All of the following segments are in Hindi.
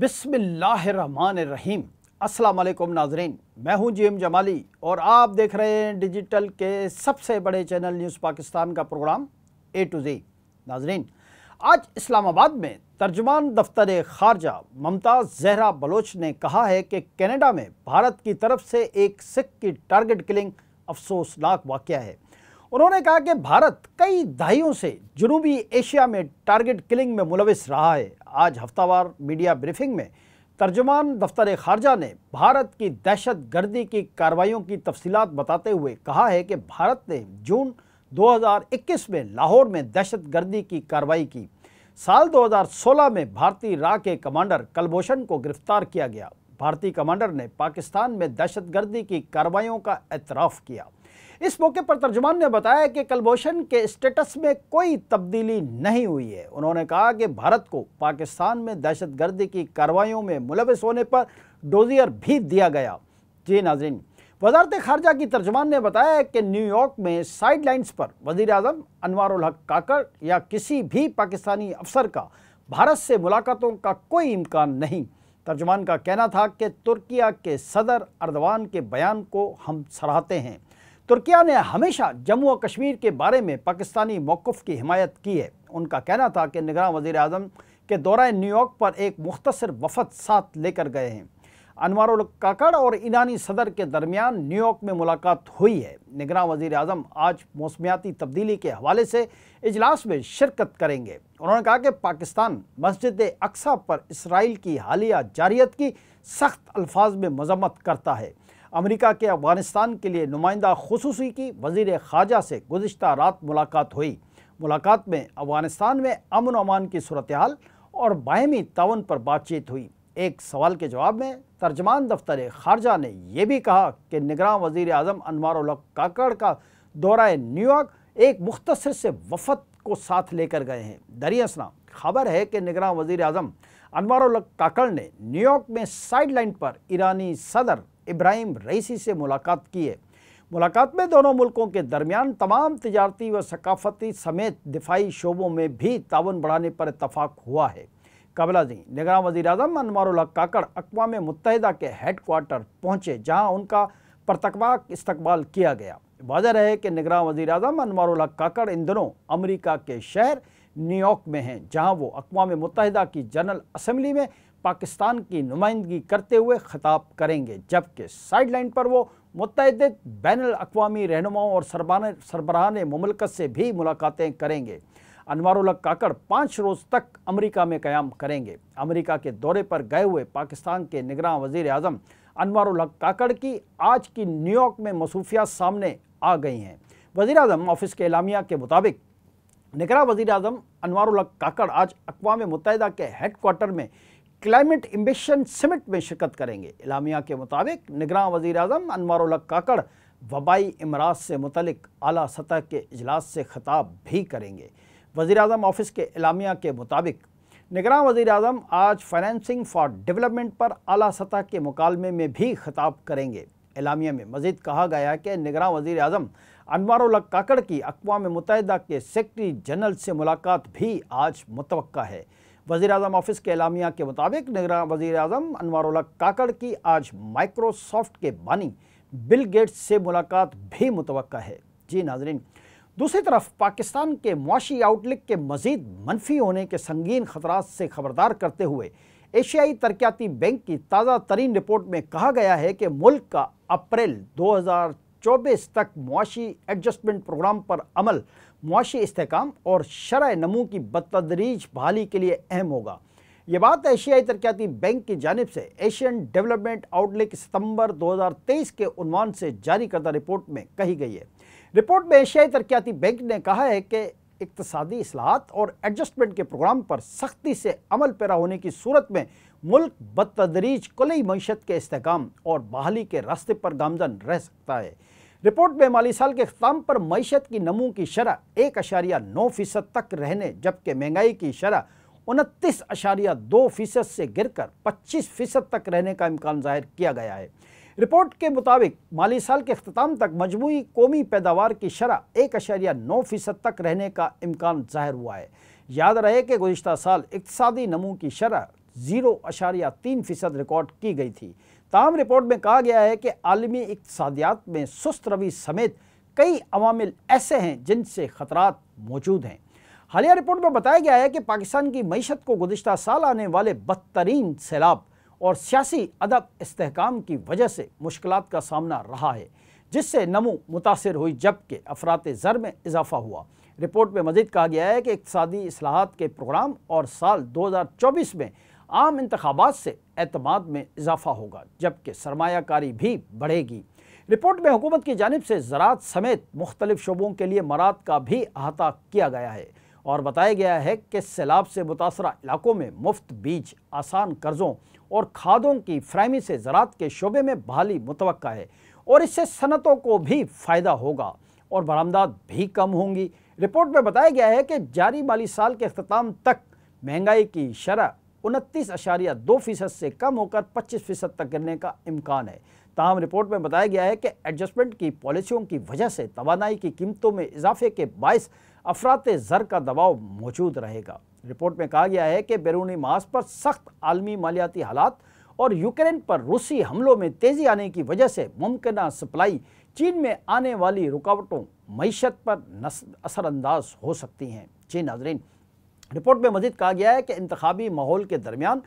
बिसमीम असलकम नाजरीन मैं हूं जी एम जमाली और आप देख रहे हैं डिजिटल के सबसे बड़े चैनल न्यूज़ पाकिस्तान का प्रोग्राम ए टू जी नाजरीन आज इस्लामाबाद में तर्जमान दफ्तर खारजा ममताज़ जहरा बलोच ने कहा है कि कनाडा में भारत की तरफ से एक सिख की टारगेट किलिंग अफसोसनाक वाक़ है उन्होंने कहा कि भारत कई दहाइयों से जनूबी एशिया में टारगेट किलिंग में मुलविस रहा है आज हफ्तावार मीडिया ब्रीफिंग में तर्जुमान दफ्तर खारजा ने भारत की दहशत गर्दी की कार्रवाइयों की तफसीत बताते हुए कहा है कि भारत ने जून 2021 में लाहौर में दहशत गर्दी की कार्रवाई की साल 2016 में भारतीय रा के कमांडर कलभूषण को गिरफ्तार किया गया भारतीय कमांडर ने पाकिस्तान में दहशतगर्दी की कार्रवाइयों का एतराफ़ किया इस मौके पर तर्जुमान ने बताया कि कलभूषण के स्टेटस में कोई तब्दीली नहीं हुई है उन्होंने कहा कि भारत को पाकिस्तान में दहशतगर्दी की कार्रवाइयों में मुलविस होने पर डोजियर भी दिया गया जी नाजरीन वजारत खारजा की तर्जमान ने बताया कि न्यूयॉर्क में साइड लाइन्स पर वजीर अजम अनवर हक काकड़ या किसी भी पाकिस्तानी अफसर का भारत से मुलाकातों का कोई इम्कान नहीं तर्जुमान का कहना था कि तुर्किया के सदर अर्दवान के बयान को हम सराहते हैं तुर्किया ने हमेशा जम्मू और कश्मीर के बारे में पाकिस्तानी मौकफ की हिमायत की है उनका कहना था कि निगरान वजीर अजम के दौरान न्यूयॉर्क पर एक मुख्तर वफद साथ लेकर गए हैं अनवर काकड़ और ईरानी सदर के दरमियान न्यूयॉर्क में मुलाकात हुई है निगरान वजीर अजम आज मौसमियाती तब्दीली के हवाले से इजलास में शिरकत करेंगे उन्होंने कहा कि पाकिस्तान मस्जिद अक्सा पर इसराइल की हालिया जारियत की सख्त अल्फाज में मजम्मत करता है अमरीका के अफगानिस्तान के लिए नुमाइंदा खसूसी की वजीर ख्वाजा से गुज्त रात मुलाकात हुई मुलाकात में अफगानिस्तान में अमन अमान की सूरत हाल और बाहमी तावन पर बातचीत हुई एक सवाल के जवाब में तर्जमान दफ्तर खारजा ने यह भी कहा कि निगरान वजीर अजम अनवर काकड़ का दौरा न्यूयॉर्क एक मुख्तर से वफद को साथ लेकर गए हैं दरियासना खबर है कि निगरान वजीर अजम अनवर काकड़ ने न्यूयॉर्क में साइड लाइन पर ईरानी सदर इब्राहिम रईसी से मुलाकात की है मुलाकात में दोनों मुल्कों के दरमियान तमाम तजारती व सकाफती समेत दिफाई शोबों में भी तावन बढ़ाने पर इतफाक़ हुआ है कबला दी निगरान वजी अजम अनमारुल्ला काकड़ अकवा मुतहदा के हेडकोार्टर पहुँचे जहाँ उनका परतकवा इस्तबाल किया गया वाजह रहे कि निगरान वजी अजम अनमारुल्ला काकड़ इन दिनों अमरीका के शहर न्यूयॉर्क में हैं जहाँ वो अकवा मुतहदा की जनरल असम्बली में पाकिस्तान की नुमाइंदगी करते हुए खिताब करेंगे जबकि साइड लाइन पर वो मुतहद बैन अवी रहनुमाओं और सरबान सरबराहान ममलकत से भी मुलाकातें करेंगे अनवारुल्ला काकड़ पाँच रोज़ तक अमरीका में क्याम करेंगे अमरीका के दौरे पर गए हुए पाकिस्तान के निगरान वजीर अजम अनवारुल्ला काकड़ की आज की न्यूयॉर्क में मसूफियात सामने आ गई हैं वजी अजम ऑफिस के इलामिया के मुताबिक निगरान वजी अजम अनवारुल्ला काकड़ आज अकवा मुतहदा के हेडकोार्टर में क्लाइमेट एम्बिशन समिट में शिरकत करेंगे इलामिया के मुताबिक निगरान वजी अजम अनवारुल्ला काकड़ वबाई अमराज से मुतलिक अली सतह के अजलास से खताब भी करेंगे वज़ी अजम ऑफिस के इलामिया के मुताबिक निगरान वज़ी अजम आज फाइनेंसिंग फॉर डेवलपमेंट पर अला सतह के मुकालमे में भी खिताब करेंगे इलामिया में मजीद कहा गया कि निगरान वज़ी अजम उल काकड़ की अकवा मुतहदा के सेक्रटरी जनरल से मुलाकात भी आज मुतव है वजी अजम ऑफिस के इलामिया के मुताबिक निगरान वजी अजम उल काकड़ की आज माइक्रोसॉफ्ट के बानी बिल गेट्स से मुलाकात भी मुतव है जी नाजरीन दूसरी तरफ पाकिस्तान के मुआशी आउटलुक के मजीद मनफी होने के संगीन खतरा से खबरदार करते हुए एशियाई तरक्याती बैंक की ताज़ा तरीन रिपोर्ट में कहा गया है कि मुल्क का अप्रैल 2024 तक मुआशी एडजस्टमेंट प्रोग्राम पर अमल मुआशी इसकाम और शरा नमू की बदतदरीज बहाली के लिए अहम होगा ये बात एशियाई तरक्याती बैंक की जानब से एशियन डेवलपमेंट आउटलुक सितंबर 2023 के उन्वान से जारी करदा रिपोर्ट में कही गई है रिपोर्ट में एशियाई तरक्याती बैंक ने कहा है कि इकतसादी असलाहत और एडजस्टमेंट के प्रोग्राम पर सख्ती से अमल पैरा होने की सूरत में मुल्क बदतदरीज कलई मीशत के इसकाम और बहाली के रास्ते पर गामजन रह सकता है रिपोर्ट में माली साल के अख्ताम पर मीशत की नमू की शरह एक अशारिया नौ फ़ीसद तक रहने जबकि महंगाई की शरह उनतीस अशारिया दो फ़ीसद से गिर कर पच्चीस फ़ीसद तक रहने का इम्कान जाहिर किया गया है रिपोर्ट के मुताबिक माली साल के अख्ताम तक मजमू कौमी पैदावार की शरह एक अशारिया नौ फ़ीसद तक रहने का इम्कान ज़ाहिर हुआ है याद रहे कि गुज्त साल इकतदी नमू की शरह ज़ीरो अशारिया तीन फ़ीसद रिकॉर्ड की गई थी तमाम रिपोर्ट में कहा गया है कि आलमी इकतदियात में सुस्त रवि समेत कई अवामिल ऐसे हैं जिनसे खतरा मौजूद हैं हालिया रिपोर्ट में बताया गया है कि पाकिस्तान की मीशत को गुज्त साल आने वाले बदतरीन सैलाब और सियासी अदब इसकाम की वजह से मुश्किल का सामना रहा है जिससे नमो मुतासर हुई जबकि अफरात ज़र में इजाफा हुआ रिपोर्ट में मजीद कहा गया है कि इकतदी असलाहत के प्रोग्राम और साल 2024 में आम इंतबात से अतमाद में इजाफा होगा जबकि सरमाकारी भी बढ़ेगी रिपोर्ट में हुकूमत की जानब से ज़रात समेत मुख्तलिफ शोबों के लिए मराद का भी अहाता किया गया है और बताया गया है कि सैलाब से मुतासर इलाकों में मुफ्त बीज आसान कर्ज़ों और खादों की फ्राहमी से ज़रात के शोबे में बहाली मुतव है और इससे सनतों को भी फ़ायदा होगा और बरामदात भी कम होंगी रिपोर्ट में बताया गया है कि जारी माली साल के अख्ताम तक महंगाई की शरह उनतीस अशारिया दो फीसद से कम होकर पच्चीस फीसद तक गिरने का इम्कान है तमाम रिपोर्ट में बताया गया है कि एडजस्टमेंट की पॉलिसियों की वजह से तोानाई की कीमतों में इजाफे के बायस अफरात ज़र का दबाव मौजूद रहेगा रिपोर्ट में कहा गया है कि बैरूनी मास पर सख्त आलमी मालियाती हालात और यूक्रेन पर रूसी हमलों में तेज़ी आने की वजह से मुमकिन सप्लाई चीन में आने वाली रुकावटों मीशत पर असरअंदाज हो सकती हैं चीन नाजरीन रिपोर्ट में मजीद कहा गया है कि इंतबी माहौल के दरमियान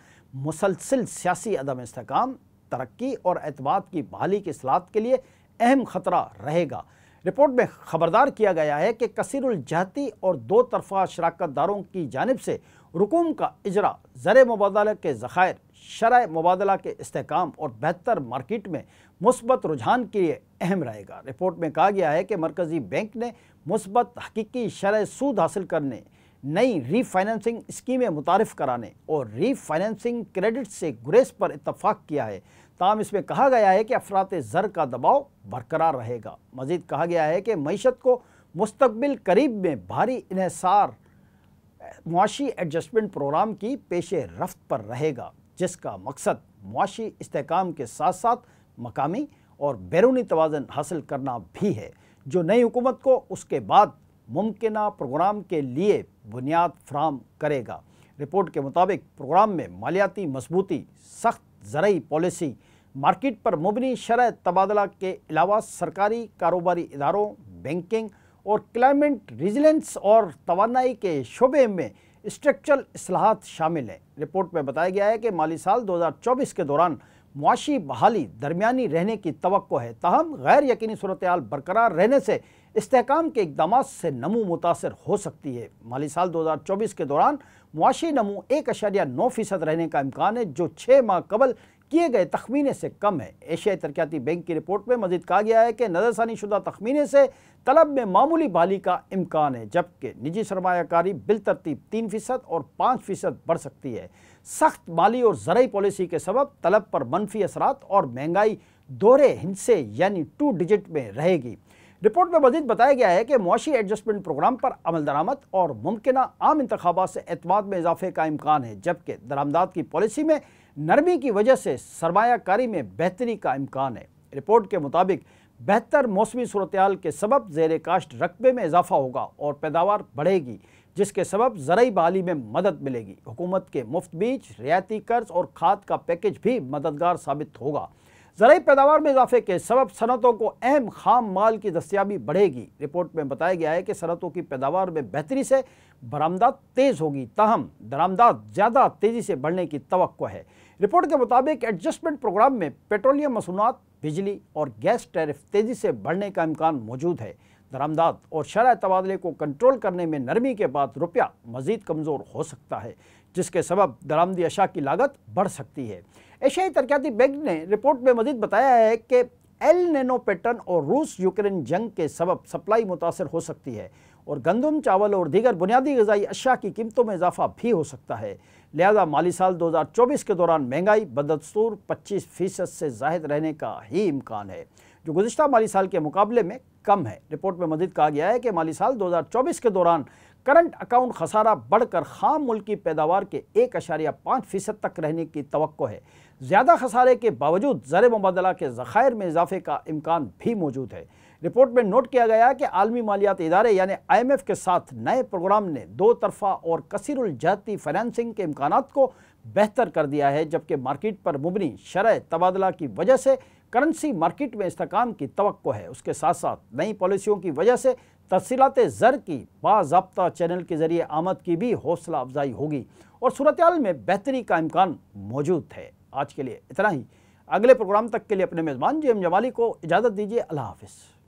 मुसलसिल सियासी अदम इसकाम तरक्की और अतबाद की बहाली की असलात के लिए अहम खतरा रहेगा रिपोर्ट में खबरदार किया गया है कि कसीरुल जहती और दो तरफा शराकत दारों की जानब से रुकूम का इजरा ज़र मुबादला के ज़खायर शर मुबादला के इसकाम और बेहतर मार्केट में मुस्बत रुझान के लिए अहम रहेगा रिपोर्ट में कहा गया है कि मरकज़ी बैंक ने मुस्बत हकीकी शरह सूद हासिल करने नई रीफाइनेंसिंग स्कीमें मुतारफ़ कराने और रीफाइनेंसिंग क्रेडिट से ग्रेस पर इतफ़ाक़ किया है ताम इसमें कहा गया है कि अफरात ज़र का दबाव बरकरार रहेगा मजीद कहा गया है कि मीशत को मुस्तबिल करीब में भारी इहसार मुआशी एडजस्टमेंट प्रोग्राम की पेश रफ्त पर रहेगा जिसका मकसद मुआशी इसकाम के साथ साथ मकामी और बैरूनी तोज़न हासिल करना भी है जो नई हुकूमत को उसके बाद मुमकिन प्रोग्राम के लिए बुनियाद फ्राहम करेगा रिपोर्ट के मुताबिक प्रोग्राम में मालियाती मजबूती सख्त ज़रूरी पॉलिसी मार्केट पर मुबनी शरह तबादला के अलावा सरकारी कारोबारी इदारों बैंकिंग और क्लाइमेट रिजिलेंस और तोानाई के शुबे में स्ट्रक्चरल असलाहत शामिल हैं रिपोर्ट में बताया गया है कि माली साल 2024 के दौरान मुआशी बहाली दरमियानी रहने की तो है तहम गैर यकीनी सूरत बरकरार रहने से इसकाम के इकदाम से नमू मुतासर हो सकती है माली साल 2024 के दौरान मुआशी नमू एक अशारिया नौ फ़ीसद रहने का इम्कान है जो छः माह कबल किए गए तखमीने से कम है एशियाई तरक्याती बैंक की रिपोर्ट में मजीद कहा गया है कि नज़रसानी शुदा तखमीने से तलब में मामूली बहाली का इम्कान है जबकि निजी सरमाकारी बिलतरतीब तीन फ़ीसद और पाँच फ़ीसद बढ़ सकती है सख्त माली और ज़रूरी पॉलिसी के सबब तलब पर मनफी असरात और महंगाई दोहरे हिंसे यानी टू डिजिट में रहेगी रिपोर्ट में मजीद बताया गया है कि मुआशी एडजस्टमेंट प्रोग्राम पर अमल दरामद और मुमकिन आम इंतबा से अतमाद में इजाफे का इम्कान है जबकि दरामदाद की पॉलिसी में नरमी की वजह से सरमाकारी में बेहतरी का इम्कान है रिपोर्ट के मुताबिक बेहतर मौसमी सूरत के सबब जेर काश्त रकबे में इजाफा होगा और पैदावार बढ़ेगी जिसके सबब ज़रूरी बहाली में मदद मिलेगी हुकूमत के मुफ्त बीज रियायती कर्ज और खाद का पैकेज भी मददगार साबित होगा ज़रूरी पैदावार में इजाफे के सबब सनतों को अहम खाम माल की दस्याबी बढ़ेगी रिपोर्ट में बताया गया है कि सनतों की पैदावार में बेहतरी से बरामदा तेज़ होगी ताहम दरामदा ज़्यादा तेज़ी से बढ़ने की तो है रिपोर्ट के मुताबिक एडजस्टमेंट प्रोग्राम में पेट्रोलियम मसूनात बिजली और गैस टैरिफ तेजी से बढ़ने का इम्कान मौजूद है दरामदात और शराय तबादले को कंट्रोल करने में नरमी के बाद रुपया मजीद कमज़ोर हो सकता है जिसके सबब दरामदी अशा की लागत बढ़ सकती है एशियाई तरक्याती बैंक ने रिपोर्ट में मजीद बताया है कि एल नैनो पैटर्न और रूस यूक्रेन जंग के सबब सप्लाई मुतासर हो सकती है और गंदम चावल और दीगर बुनियादी गजाई अशा की कीमतों में इजाफा भी हो सकता है लिहाजा माली साल 2024 के दौरान महंगाई बदस्तूर 25 फीसद से जायद रहने का ही इम्कान है जो गुजशत माली साल के मुकाबले में कम है रिपोर्ट में मजदूर कहा गया है कि माली साल 2024 के दौरान करंट अकाउंट खसारा बढ़कर खाम मुल्क की पैदावार के एक अशारिया पाँच फीसद तक रहने की तो है ज़्यादा खसारे के बावजूद ज़र मुबादला के ज़खायर में इजाफे का इम्कान भी मौजूद है रिपोर्ट में नोट किया गया कि आलमी मालियात इदारे यानी आईएमएफ के साथ नए प्रोग्राम ने दो तरफा और कसरजहती फाइनेंसिंग के इम्कान को बेहतर कर दिया है जबकि मार्केट पर मुबनी शरह तबादला की वजह से करेंसी मार्केट में इसकाम की तो है उसके साथ साथ नई पॉलिसियों की वजह से तफसीत ज़र की बाबा चैनल के ज़रिए आमद की भी हौसला अफजाई होगी और सूरत में बेहतरी का इम्कान मौजूद है आज के लिए इतना ही अगले प्रोग्राम तक के लिए अपने मेज़बान जी एम जमाली को इजाज़त दीजिए अल्लाह हाफिज़